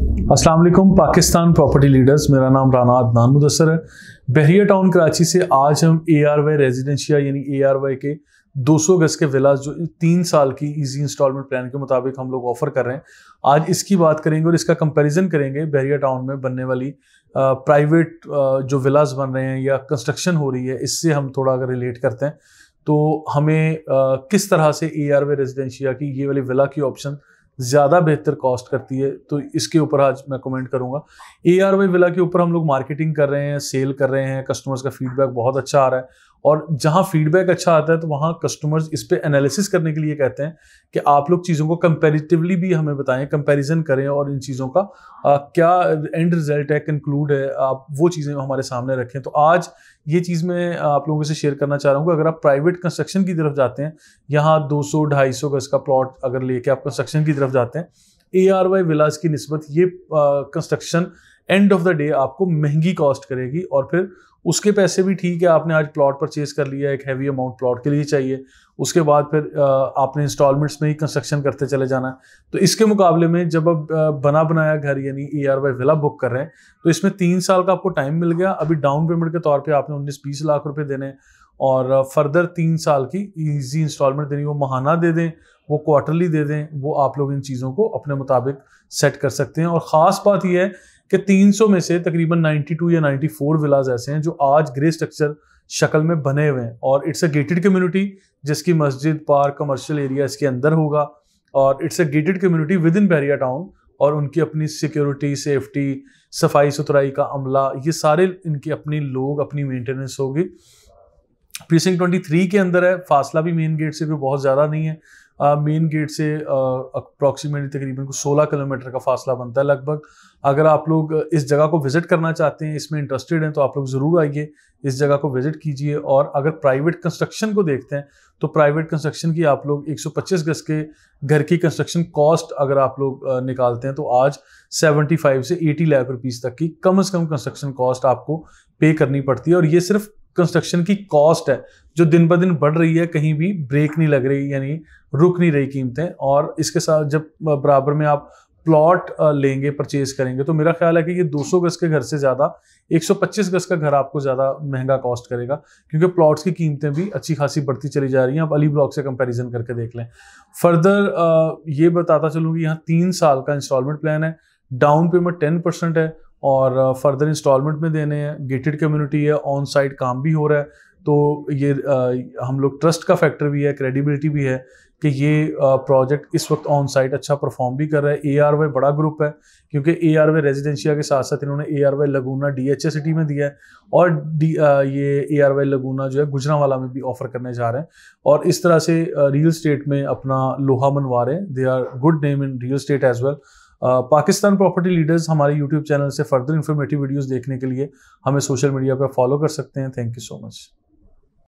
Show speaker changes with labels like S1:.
S1: अस्सलाम वालेकुम Pakistan property leaders मेरा नाम राना अदनान मुदसर है बहरिया टाउन कराची से आज हम ए आर वाई रेजिडेंशिया यानी ए आर वाई के 200 गज के विलास जो तीन साल की इजी इंस्टॉलमेंट प्लान के मुताबिक हम लोग ऑफर कर रहे हैं आज इसकी बात करेंगे और इसका कंपैरिजन करेंगे बहरिया टाउन में बनने वाली प्राइवेट जो विलास बन रहे हैं या कंस्ट्रक्शन हो रही है इससे हम थोड़ा अगर रिलेट करते हैं तो हमें किस तरह से ए आर वाई रेजिडेंशिया की ये वाली विला की ऑप्शन ज़्यादा बेहतर कॉस्ट करती है तो इसके ऊपर आज मैं कमेंट करूँगा ए आर वाई विला के ऊपर हम लोग मार्केटिंग कर रहे हैं सेल कर रहे हैं कस्टमर्स का फीडबैक बहुत अच्छा आ रहा है और जहाँ फीडबैक अच्छा आता है तो वहाँ कस्टमर्स इस पर एनालिसिस करने के लिए कहते हैं कि आप लोग चीज़ों को कंपेरिटिवली भी हमें बताएं कंपेरिजन करें और इन चीज़ों का आ, क्या एंड रिजल्ट है कंक्लूड है आप वो चीज़ें हमारे सामने रखें तो आज ये चीज़ मैं आप लोगों से शेयर करना चाह रहा हूँ अगर आप प्राइवेट कंस्ट्रक्शन की तरफ जाते हैं यहाँ दो ढाई सौ गज का प्लॉट अगर लेके आप कंस्ट्रक्शन की तरफ जाते हैं ए आर वाई विलास की नस्बत ये construction uh, end of the day आपको महंगी कॉस्ट करेगी और फिर उसके पैसे भी ठीक है आपने आज प्लॉट परचेज कर लिया एक हैवी अमाउंट प्लॉट के लिए चाहिए उसके बाद फिर आपने इंस्टॉलमेंट्स में ही कंस्ट्रक्शन करते चले जाना तो इसके मुकाबले में जब अब बना बनाया घर यानी A R Y villa book कर रहे हैं तो इसमें तीन साल का आपको टाइम मिल गया अभी डाउन पेमेंट के तौर पर आपने उन्नीस बीस लाख रुपये देने और फर्दर तीन साल की ईजी इंस्टॉलमेंट देनी वो महाना दे दें वो क्वार्टरली दे दें वो आप लोग इन चीज़ों को अपने मुताबिक सेट कर सकते हैं और ख़ास बात यह है कि 300 में से तकरीबन 92 या 94 विलाज ऐसे हैं जो आज ग्रे स्ट्रक्चर शक्ल में बने हुए हैं और इट्स अ गेटेड कम्युनिटी जिसकी मस्जिद पार्क कमर्शियल एरिया इसके अंदर होगा और it's a gated community within Bahria town और उनकी अपनी सिक्योरिटी सेफ्टी सफाई सुथराई का अमला ये सारे इनके अपने लोग अपनी मेंटेनेंस होगी प्रीसिंग 23 के अंदर है फासला भी मेन गेट से भी बहुत ज़्यादा नहीं है मेन गेट से अप्रॉक्सीमेटली तकरीबन को 16 किलोमीटर का फासला बनता है लगभग अगर आप लोग इस जगह को विज़िट करना चाहते हैं इसमें इंटरेस्टेड हैं तो आप लोग ज़रूर आइए इस जगह को विज़िट कीजिए और अगर प्राइवेट कंस्ट्रक्शन को देखते हैं तो प्राइवेट कंस्ट्रक्शन की आप लोग 125 गज के घर की कंस्ट्रक्शन कॉस्ट अगर आप लोग निकालते हैं तो आज 75 से 80 लाख रुपीज़ तक की कम से कम कंस्ट्रक्शन कॉस्ट आपको पे करनी पड़ती है और ये सिर्फ कंस्ट्रक्शन की कॉस्ट है जो दिन ब दिन बढ़ रही है कहीं भी ब्रेक नहीं लग रही यानी रुक नहीं रही कीमतें और इसके साथ जब बराबर में आप प्लॉट लेंगे परचेज करेंगे तो मेरा ख्याल है कि ये 200 गज के घर से ज़्यादा 125 गज का घर आपको ज़्यादा महंगा कॉस्ट करेगा क्योंकि प्लॉट्स की कीमतें भी अच्छी खासी बढ़ती चली जा रही हैं आप अली ब्लॉक से कंपैरिजन करके देख लें फर्दर ये बताता चलूँ कि यहाँ तीन साल का इंस्टॉलमेंट प्लान है डाउन पेमेंट टेन परसेंट है और फर्दर इंस्टॉलमेंट में देने हैं गेटेड कम्युनिटी है ऑन साइट काम भी हो रहा है तो ये आ, हम लोग ट्रस्ट का फैक्टर भी है क्रेडिबिलिटी भी है कि ये प्रोजेक्ट इस वक्त ऑन साइट अच्छा परफॉर्म भी कर रहा है ए आर वाई बड़ा ग्रुप है क्योंकि ए आर वाई रेजिडेंशिया के साथ साथ इन्होंने A R Y Laguna D H A city में दिया है और डी ये ए आर वाई लगूना जो है गुजरावाला में भी ऑफर करने जा रहे हैं और इस तरह से रियल स्टेट में अपना लोहा मनवा रहे हैं they are good name in real estate as well Pakistan property leaders हमारे यूट्यूब चैनल से फर्दर इन्फॉर्मेटिव वीडियोज़ देखने के लिए हमें सोशल मीडिया पर फॉलो कर सकते हैं थैंक यू सो मच